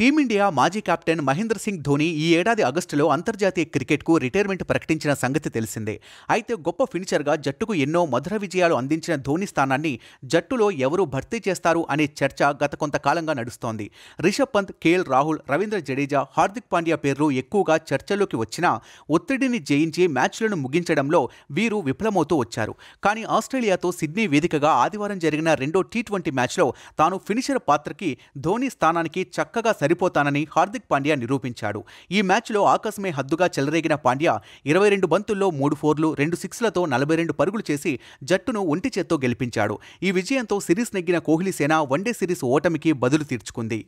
team India మాజీ captain Mahindra Singh Dhoni ఈ ఏడాది ఆగస్టులో అంతర్జాతీయ క్రికెట్కు రిటైర్మెంట్ ప్రకటించిన సంగతి తెలిసిందే అయితే గొప్ప ఫినిషర్గా జట్టుకు ఎన్నో మధుర విజయాలు అందించిన ధోని స్థానాన్ని జట్టులో ఎవరు భర్తీ చేస్తారు అనే చర్చ గత కొంతకాలంగా నడుస్తోంది రిషబ్ పంత్ కేఎల్ రాహుల్ రవీంద్ర జడేజా హార్దిక్ పాండ్యా పేర్లు ఎక్కువగా చర్చలోకి వచ్చినా ఒత్తిడిని జయించి మ్యాచ్లను ముగించడంలో వీరు విఫలమవుతూ వచ్చారు కానీ ఆస్ట్రేలియాతో సిడ్నీ వేదికగా ఆదివారం జరిగిన రెండో టీ ట్వంటీ మ్యాచ్లో తాను ఫినిషర్ పాత్రకి ధోని స్థానానికి చక్కగా సరిపోతానని హార్దిక్ పాండ్యా నిరూపించాడు ఈ మ్యాచ్లో ఆకాశమే హద్దుగా చెలరేగిన పాండ్యా ఇరవై రెండు బంతుల్లో మూడు ఫోర్లు రెండు సిక్స్లతో నలభై రెండు పరుగులు చేసి జట్టును ఒంటి చేత్తో గెలిపించాడు ఈ విజయంతో సిరీస్ నెగ్గిన కోహ్లీ సేన వన్డే సిరీస్ ఓటమికి బదులు తీర్చుకుంది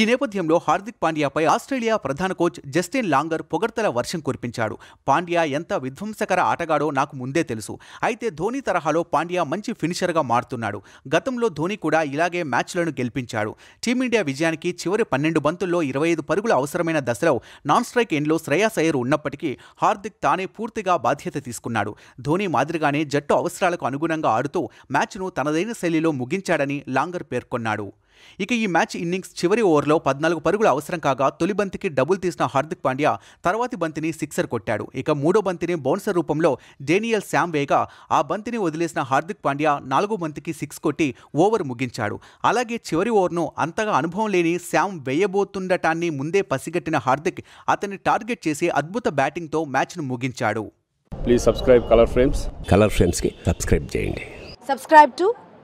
ఈ నేపథ్యంలో హార్దిక్ పాండ్యాపై ఆస్ట్రేలియా ప్రధాన కోచ్ జస్టిన్ లాంగర్ పొగడ్తల వర్షం కురిపించాడు పాండ్యా ఎంత విధ్వంసకర ఆటగాడో నాకు ముందే తెలుసు అయితే ధోని తరహాలో పాండ్యా మంచి ఫినిషర్గా మారుతున్నాడు గతంలో ధోని కూడా ఇలాగే మ్యాచ్లను గెలిపించాడు టీమిండియా విజయానికి చివరి పన్నెండు రెండు బంతుల్లో ఇరవై ఐదు పరుగులు అవసరమైన దశలో నాన్ స్ట్రైక్ ఎండ్లో శ్రేయాస్ అయ్యర్ ఉన్నప్పటికీ హార్దిక్ తానే పూర్తిగా బాధ్యత తీసుకున్నాడు ధోని మాదిరిగానే జట్టు అవసరాలకు అనుగుణంగా ఆడుతూ మ్యాచ్ను తనదైన శైలిలో ముగించాడని లాంగర్ పేర్కొన్నాడు ఇక ఈ మ్యాచ్ ఇన్నింగ్స్ చివరి ఓవర్లో పద్నాలుగు పరుగులు అవసరం కాగా తొలి బంతికి డబుల్ తీసిన హార్దిక్ పాండ్యా తర్వాతి బంతిని సిక్సర్ కొట్టాడు ఇక మూడో బంతిని బౌన్సర్ రూపంలో డేనియల్ శామ్ వేగా ఆ బంతిని వదిలేసిన హార్దిక్ పాండ్యా నాలుగో బంతికి సిక్స్ కొట్టి ఓవర్ ముగించాడు అలాగే చివరి ఓవర్ను అంతగా అనుభవం లేని శామ్ వేయబోతుండటాన్ని ముందే పసిగట్టిన హార్దిక్ అతన్ని టార్గెట్ చేసి అద్భుత బ్యాటింగ్తో మ్యాచ్ను ముగించాడు please subscribe colour frames colour ఫ్రేమ్స్కి సబ్స్క్రైబ్ చేయండి సబ్స్క్రైబ్ టు